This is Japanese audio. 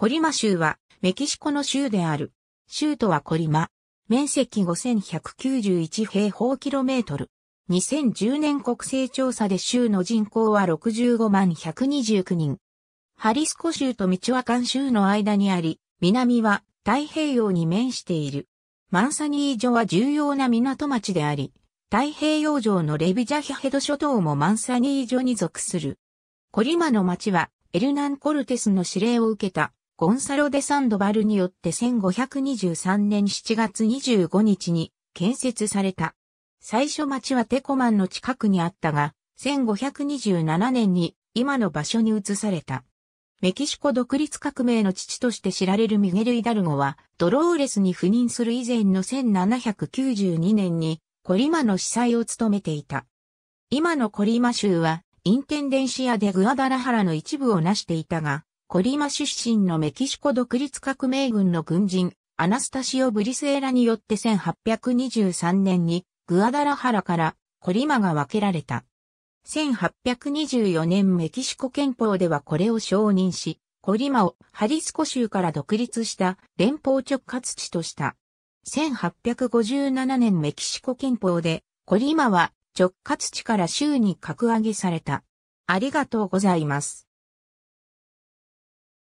コリマ州はメキシコの州である。州都はコリマ。面積5191平方キロメートル。2010年国勢調査で州の人口は65万129人。ハリスコ州とミチュアカン州の間にあり、南は太平洋に面している。マンサニー所は重要な港町であり、太平洋上のレビジャヒヘド諸島もマンサニー所に属する。コリマの町はエルナン・コルテスの指令を受けたゴンサロ・デ・サンドバルによって1523年7月25日に建設された。最初町はテコマンの近くにあったが、1527年に今の場所に移された。メキシコ独立革命の父として知られるミゲル・イダルゴは、ドローレスに赴任する以前の1792年に、コリマの司祭を務めていた。今のコリマ州は、インテンデンシアでグアダラハラの一部を成していたが、コリマ出身のメキシコ独立革命軍の軍人、アナスタシオ・ブリスエラによって1823年にグアダラハラからコリマが分けられた。1824年メキシコ憲法ではこれを承認し、コリマをハリスコ州から独立した連邦直轄地とした。1857年メキシコ憲法でコリマは直轄地から州に格上げされた。ありがとうございます。